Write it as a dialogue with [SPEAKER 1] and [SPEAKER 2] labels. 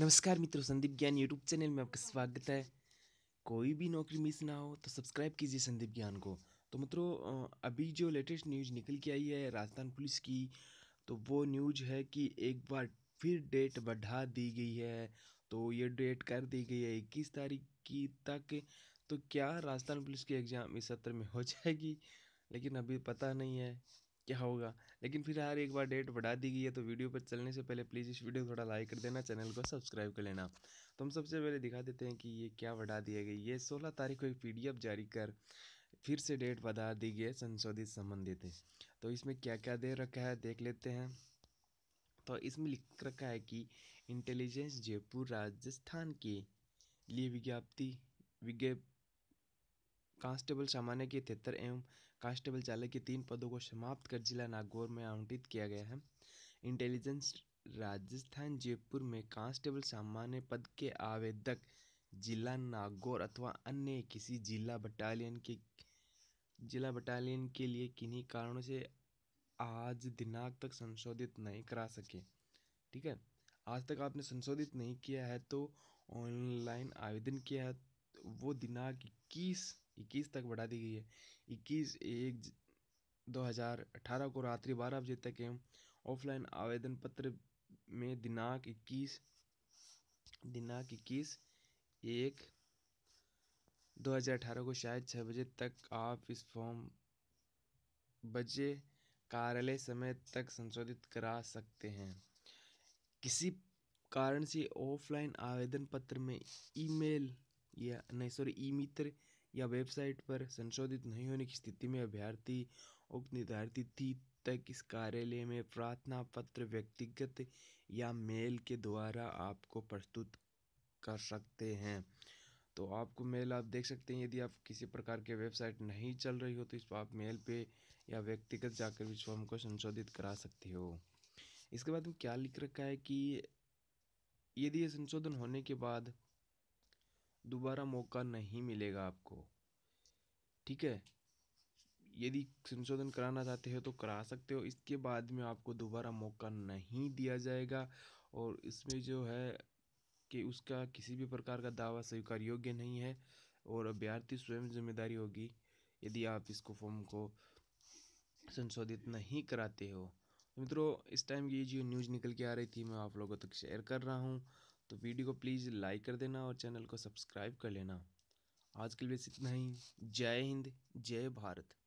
[SPEAKER 1] नमस्कार मित्रों संदीप ज्ञान यूट्यूब चैनल में आपका स्वागत है कोई भी नौकरी मिस ना हो तो सब्सक्राइब कीजिए संदीप ज्ञान को तो मित्रों अभी जो लेटेस्ट न्यूज़ निकल के आई है राजस्थान पुलिस की तो वो न्यूज है कि एक बार फिर डेट बढ़ा दी गई है तो ये डेट कर दी गई है इक्कीस तारीख की तक तो क्या राजस्थान पुलिस के एग्ज़ाम इस सत्र में हो जाएगी लेकिन अभी पता नहीं है क्या होगा लेकिन फिर यार एक बार डेट बढ़ा दी गई है तो वीडियो पर चलने से पहले प्लीज़ इस वीडियो को थोड़ा लाइक कर देना चैनल को सब्सक्राइब कर लेना तो हम सबसे पहले दिखा देते हैं कि ये क्या बढ़ा दिया गया ये सोलह तारीख को एक पी जारी कर फिर से डेट बढ़ा दी गई है संशोधित संबंधित तो इसमें क्या क्या दे रखा है देख लेते हैं तो इसमें लिख रखा है कि इंटेलिजेंस जयपुर राजस्थान के लिए विज्ञप्ति विज्ञप्ति कांस्टेबल सामान्य के तिहत्तर एवं कांस्टेबल चालक के तीन पदों को समाप्त कर जिला नागौर में आवंटित किया गया है इंटेलिजेंस राजस्थान जयपुर में कांस्टेबल सामान्य पद के आवेदक जिला नागौर अथवा अन्य किसी जिला बटालियन के जिला बटालियन के लिए किन्हीं कारणों से आज दिनांक तक संशोधित नहीं करा सके ठीक है आज तक आपने संशोधित नहीं किया है तो ऑनलाइन आवेदन किया है वो दिनांक इक्कीस इक्कीस तक बढ़ा दी गई है इक्कीस एक दो हज़ार अठारह को रात्रि बारह बजे तक एवं ऑफलाइन आवेदन पत्र में दिनांक इक्कीस दिनांक इक्कीस एक दो हज़ार अठारह को शायद छः बजे तक आप इस फॉर्म बजे कार्यालय समय तक संशोधित करा सकते हैं किसी कारण से ऑफलाइन आवेदन पत्र में ईमेल या नहीं सॉरी ई मित्र या वेबसाइट पर संशोधित नहीं होने की स्थिति में अभ्यर्थी उप निर्धारित तिथि तक इस कार्यालय में प्रार्थना पत्र व्यक्तिगत या मेल के द्वारा आपको प्रस्तुत कर सकते हैं तो आपको मेल आप देख सकते हैं यदि आप किसी प्रकार के वेबसाइट नहीं चल रही हो तो इस पर आप मेल पे या व्यक्तिगत जाकर भी फॉर्म को संशोधित करा सकते हो इसके बाद में क्या लिख रखा है कि यदि ये संशोधन होने के बाद दोबारा मौका नहीं मिलेगा आपको ठीक है यदि संशोधन कराना चाहते हो तो करा सकते हो इसके बाद में आपको दोबारा मौका नहीं दिया जाएगा और इसमें जो है कि उसका किसी भी प्रकार का दावा स्वीकार योग्य नहीं है और अभ्यर्थी स्वयं जिम्मेदारी होगी यदि आप इसको फॉर्म को संशोधित नहीं कराते हो मित्रों इस टाइम की ये जो न्यूज़ निकल के आ रही थी मैं आप लोगों तक शेयर कर रहा हूँ तो वीडियो को प्लीज़ लाइक कर देना और चैनल को सब्सक्राइब कर लेना आज के लिए बस इतना ही जय हिंद जय भारत